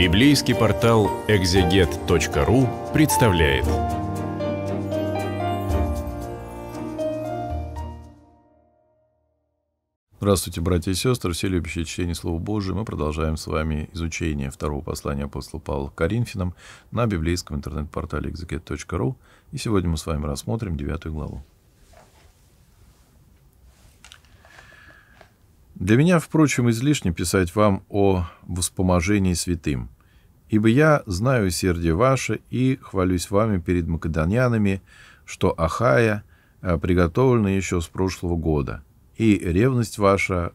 Библейский портал экзегет.ру представляет. Здравствуйте, братья и сестры, все любящие чтение Слова Божьего. Мы продолжаем с вами изучение второго послания апостола Павла к Коринфянам на библейском интернет-портале exeget.ru. И сегодня мы с вами рассмотрим девятую главу. Для меня, впрочем, излишне писать вам о воспоможении святым, ибо я знаю сердце ваше и хвалюсь вами перед македонянами, что Ахая э, приготовлена еще с прошлого года, и ревность ваша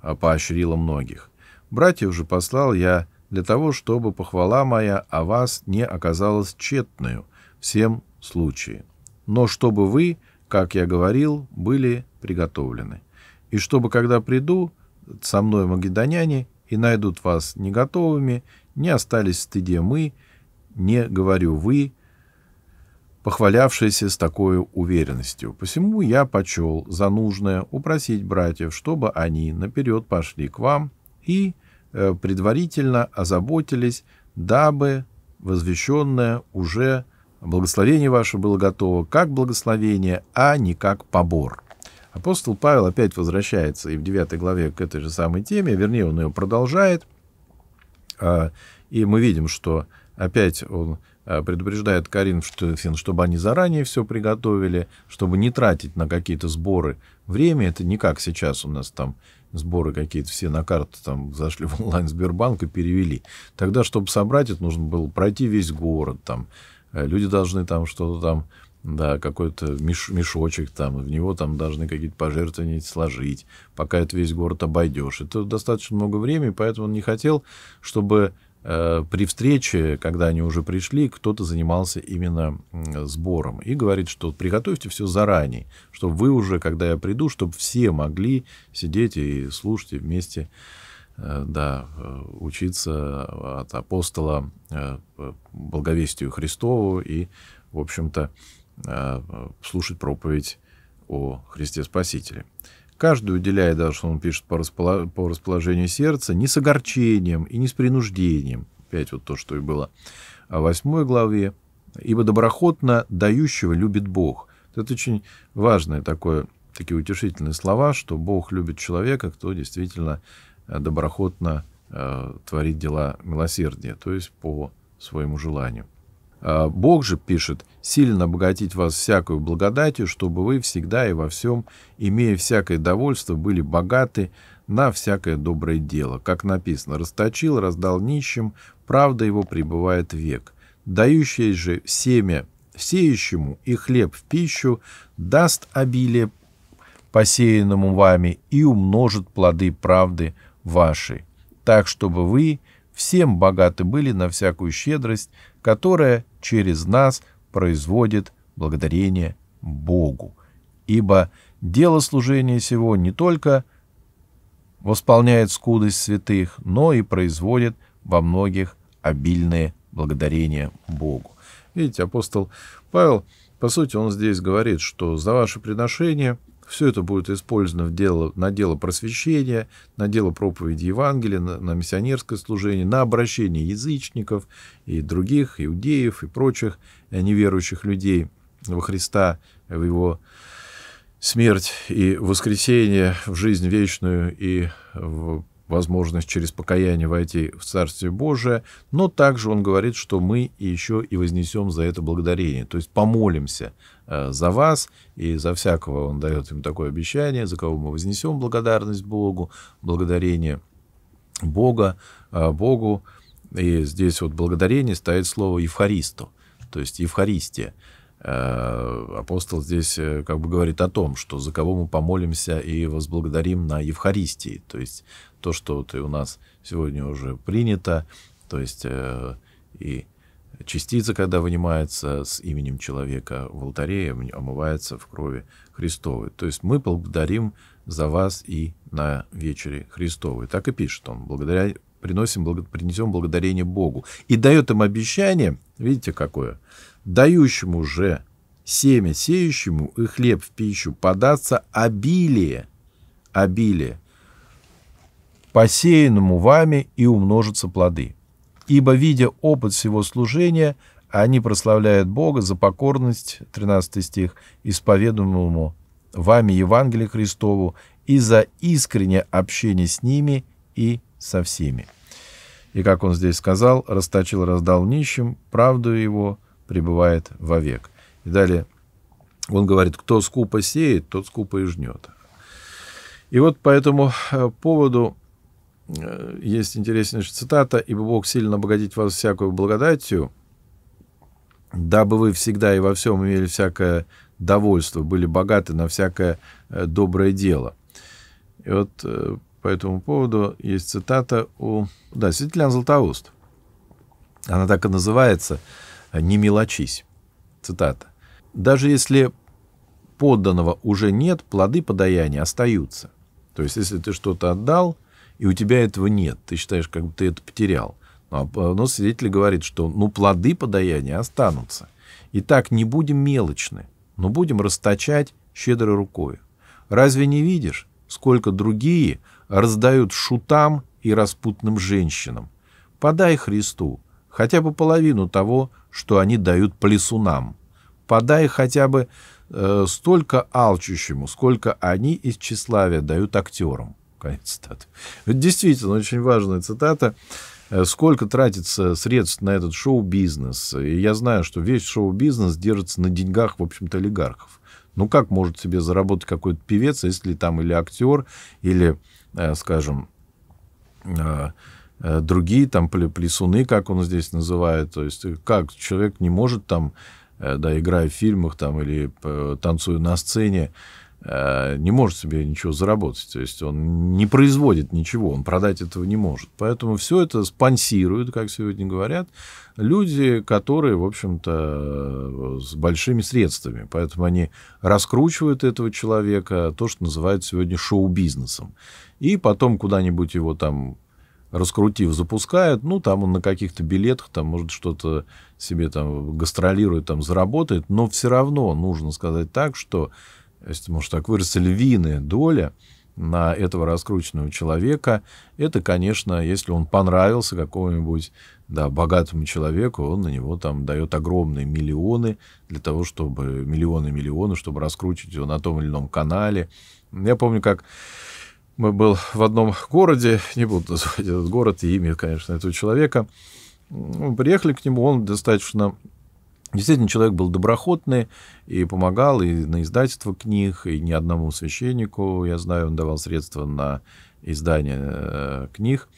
а, поощрила многих. Братьев же послал я для того, чтобы похвала моя о вас не оказалась тщетную всем случае, но чтобы вы, как я говорил, были приготовлены и чтобы, когда приду, со мной магедоняне, и найдут вас не готовыми, не остались в стыде мы, не говорю вы, похвалявшиеся с такой уверенностью. Посему я почел за нужное упросить братьев, чтобы они наперед пошли к вам и э, предварительно озаботились, дабы возвещенное уже благословение ваше было готово как благословение, а не как побор. Апостол Павел опять возвращается и в 9 главе к этой же самой теме, вернее, он ее продолжает, а, и мы видим, что опять он а, предупреждает Коринфян, чтобы они заранее все приготовили, чтобы не тратить на какие-то сборы время. Это не как сейчас у нас там сборы какие-то все на карту там зашли в онлайн Сбербанк и перевели. Тогда, чтобы собрать это, нужно было пройти весь город там. Э, люди должны там что-то там да, какой-то меш, мешочек там, в него там должны какие-то пожертвования сложить, пока это весь город обойдешь. Это достаточно много времени, поэтому он не хотел, чтобы э, при встрече, когда они уже пришли, кто-то занимался именно э, сбором. И говорит, что приготовьте все заранее, чтобы вы уже, когда я приду, чтобы все могли сидеть и слушать и вместе э, да, э, учиться от апостола э, благовестию Христову и, в общем-то, Э, слушать проповедь о Христе Спасителе. Каждый уделяет, даже что он пишет по, расположению сердца, не с огорчением и не с принуждением. Опять вот то, что и было а в восьмой главе. «Ибо доброхотно дающего любит Бог». Это очень важные такое, такие утешительные слова, что Бог любит человека, кто действительно э, доброхотно э, творит дела милосердия, то есть по своему желанию. А, Бог же пишет, сильно обогатить вас всякую благодатью, чтобы вы всегда и во всем, имея всякое довольство, были богаты на всякое доброе дело. Как написано, расточил, раздал нищим, правда его пребывает век. Дающее же семя сеющему и хлеб в пищу даст обилие посеянному вами и умножит плоды правды вашей, так чтобы вы – всем богаты были на всякую щедрость, которая через нас производит благодарение Богу. Ибо дело служения сего не только восполняет скудость святых, но и производит во многих обильные благодарения Богу. Видите, апостол Павел, по сути, он здесь говорит, что за ваши приношения – все это будет использовано в дело, на дело просвещения, на дело проповеди Евангелия, на, на миссионерское служение, на обращение язычников и других, иудеев и прочих э, неверующих людей во Христа, в Его смерть и воскресение, в жизнь вечную и в возможность через покаяние войти в Царствие Божие, но также он говорит, что мы еще и вознесем за это благодарение, то есть помолимся э, за вас и за всякого, он дает им такое обещание, за кого мы вознесем благодарность Богу, благодарение Бога, э, Богу, и здесь вот благодарение стоит слово «евхаристу», то есть «евхаристия». Э, апостол здесь э, как бы говорит о том, что за кого мы помолимся и возблагодарим на Евхаристии. То есть то, что вот и у нас сегодня уже принято, то есть э, и частица, когда вынимается с именем человека в алтаре, омывается в крови Христовой. То есть мы благодарим за вас и на вечере Христовой. Так и пишет он. Благодаря приносим, принесем благодарение Богу. И дает им обещание, видите какое, дающему же семя сеющему и хлеб в пищу податься обилие, обилие, посеянному вами и умножатся плоды. Ибо, видя опыт всего служения, они прославляют Бога за покорность, 13 стих, исповедуемому вами Евангелие Христову и за искреннее общение с ними и со всеми. И, как он здесь сказал, расточил, раздал нищим, правду его пребывает вовек. И далее он говорит, кто скупо сеет, тот скупо и жнет. И вот по этому э, поводу э, есть интереснейшая цитата, «Ибо Бог сильно обогатит вас всякую благодатью, дабы вы всегда и во всем имели всякое довольство, были богаты на всякое э, доброе дело». И вот по этому поводу есть цитата у... Да, Светлана Златоуст. Она так и называется «Не мелочись». Цитата. «Даже если подданного уже нет, плоды подаяния остаются». То есть, если ты что-то отдал, и у тебя этого нет, ты считаешь, как бы ты это потерял. Но, ну, а но свидетель говорит, что ну, плоды подаяния останутся. И так не будем мелочны, но будем расточать щедрой рукой. Разве не видишь, сколько другие раздают шутам и распутным женщинам. Подай Христу хотя бы половину того, что они дают плесунам. Подай хотя бы э, столько алчущему, сколько они из тщеславия дают актерам. Конец цитаты. Это действительно очень важная цитата э, сколько тратится средств на этот шоу-бизнес. И я знаю, что весь шоу-бизнес держится на деньгах, в общем-то, олигархов. Ну как может себе заработать какой-то певец, если там или актер, или, э, скажем, э, э, другие там плесуны, как он здесь называет, то есть как человек не может там, да, играя в фильмах там или танцуя на сцене, Э, не может себе ничего заработать. То есть он не производит ничего, он продать этого не может. Поэтому все это спонсируют, как сегодня говорят, люди, которые, в общем-то, с большими средствами. Поэтому они раскручивают этого человека, то, что называют сегодня шоу-бизнесом. И потом куда-нибудь его там раскрутив, запускают, ну, там он на каких-то билетах, там, может, что-то себе там гастролирует, там, заработает, но все равно нужно сказать так, что если можно так выразиться, львиная доля на этого раскрученного человека, это, конечно, если он понравился какому-нибудь да, богатому человеку, он на него там дает огромные миллионы для того, чтобы миллионы-миллионы, чтобы раскручивать его на том или ином канале. Я помню, как мы был в одном городе, не буду называть этот город и имя, конечно, этого человека. Мы приехали к нему, он достаточно Действительно, человек был доброхотный и помогал и на издательство книг, и ни одному священнику, я знаю, он давал средства на издание э, книг,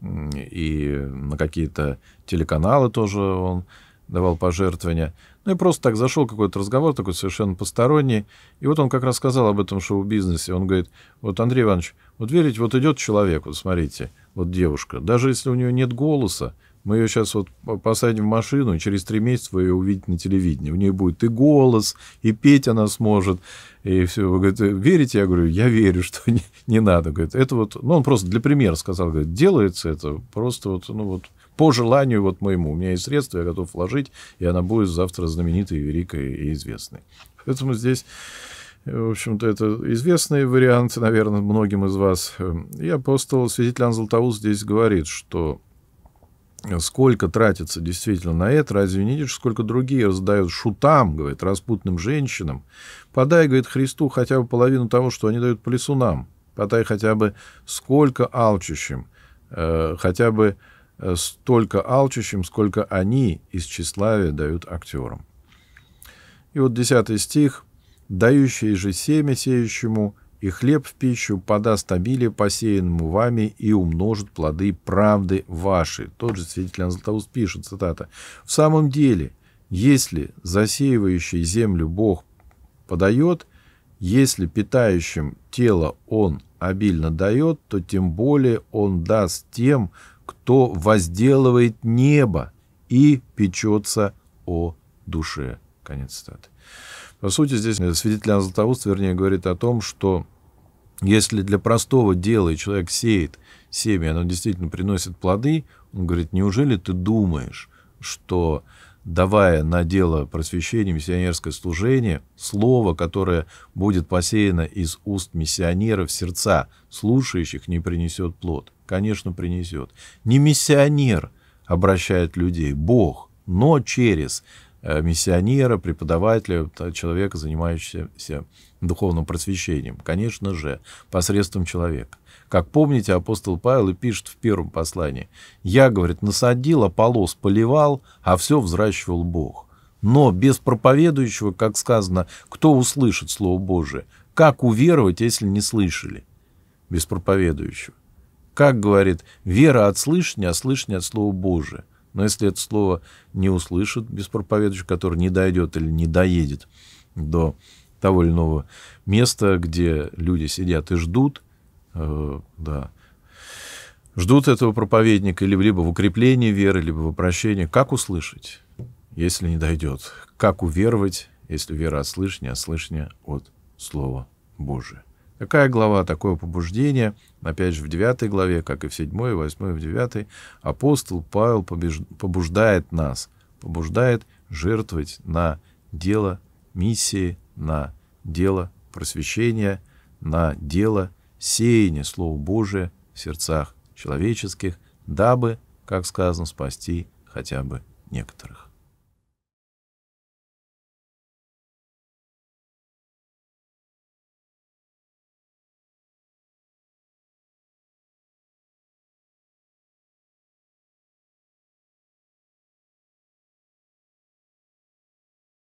и на какие-то телеканалы тоже он давал пожертвования. Ну и просто так зашел какой-то разговор, такой совершенно посторонний. И вот он как раз сказал об этом шоу-бизнесе. Он говорит, вот, Андрей Иванович, вот верить, вот идет человек, вот смотрите, вот девушка, даже если у нее нет голоса, мы ее сейчас вот посадим в машину, и через три месяца вы ее увидите на телевидении. У нее будет и голос, и петь она сможет, и все. Вы говорите, верите? Я говорю, я верю, что не, не надо. Говорит, это вот, ну, он просто для примера сказал, говорит, делается это просто вот, ну, вот по желанию вот моему. У меня есть средства, я готов вложить, и она будет завтра знаменитой, великой и известной. Поэтому здесь э, в общем-то, это известный вариант, наверное, многим из вас. И эм, апостол, свидетель Анзелтаус здесь говорит, что сколько тратится действительно на это, разве не видишь, сколько другие раздают шутам, говорит, распутным женщинам. Подай, говорит, Христу хотя бы половину того, что они дают плесунам. Подай хотя бы сколько алчущим, э, хотя бы э, столько алчущим, сколько они из тщеславия дают актерам. И вот десятый стих. «Дающий же семя сеющему, и хлеб в пищу подаст обилие посеянному вами и умножит плоды правды вашей». Тот же свидетель Иоанн Златоуст пишет, цитата, «В самом деле, если засеивающий землю Бог подает, если питающим тело Он обильно дает, то тем более Он даст тем, кто возделывает небо и печется о душе». Конец цитаты. По сути, здесь свидетель о Златоуст, вернее, говорит о том, что если для простого дела человек сеет семя, оно действительно приносит плоды, он говорит, неужели ты думаешь, что давая на дело просвещения, миссионерское служение, слово, которое будет посеяно из уст миссионеров, сердца слушающих, не принесет плод? Конечно, принесет. Не миссионер обращает людей, Бог, но через Э, миссионера, преподавателя, человека, занимающегося духовным просвещением. Конечно же, посредством человека. Как помните, апостол Павел и пишет в первом послании. «Я, — говорит, — насадил, ополос а поливал, а все взращивал Бог. Но без проповедующего, как сказано, кто услышит Слово Божие? Как уверовать, если не слышали? Без проповедующего. Как говорит, вера от слышания, а слышание от Слова Божия. Но если это слово не услышит беспроповедующий, который не дойдет или не доедет до того или иного места, где люди сидят и ждут, э, да, ждут этого проповедника или либо в укреплении веры, либо в обращении. Как услышать, если не дойдет? Как уверовать, если вера от слышания, а слышание от Слова Божия? Какая глава, такое побуждение? Опять же, в 9 главе, как и в 7, 8, в 9, апостол Павел побеж... побуждает нас, побуждает жертвовать на дело миссии, на дело просвещения, на дело сеяния Слова Божия в сердцах человеческих, дабы, как сказано, спасти хотя бы некоторых.